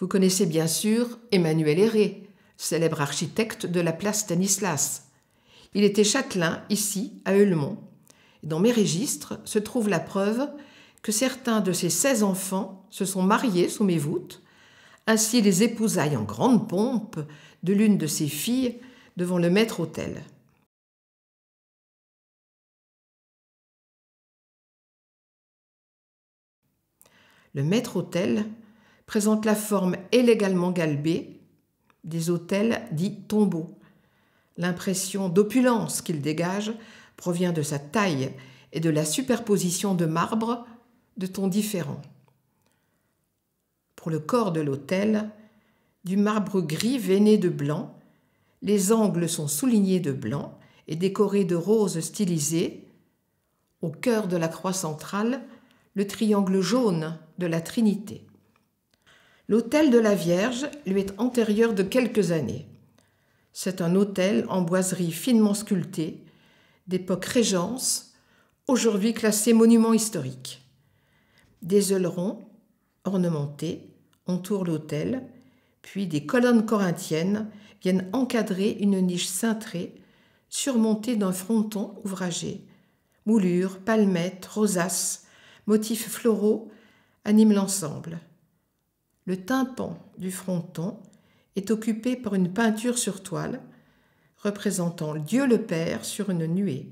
Vous connaissez bien sûr Emmanuel Héré, célèbre architecte de la place Stanislas. Il était châtelain ici, à et Dans mes registres se trouve la preuve que certains de ses 16 enfants se sont mariés sous mes voûtes. Ainsi les épousailles en grande pompe de l'une de ses filles devant le maître-autel. Le maître-autel présente la forme élégamment galbée des autels dits tombeaux. L'impression d'opulence qu'il dégage provient de sa taille et de la superposition de marbre de tons différents. Pour le corps de l'autel, du marbre gris veiné de blanc, les angles sont soulignés de blanc et décorés de roses stylisées. Au cœur de la croix centrale, le triangle jaune de la Trinité. L'autel de la Vierge lui est antérieur de quelques années. C'est un hôtel en boiserie finement sculptée, d'époque Régence, aujourd'hui classé monument historique. Des ailerons ornementés entourent l'autel, puis des colonnes corinthiennes viennent encadrer une niche cintrée surmontée d'un fronton ouvragé. Moulures, palmettes, rosaces, motifs floraux animent l'ensemble. Le tympan du fronton est occupé par une peinture sur toile représentant Dieu le Père sur une nuée.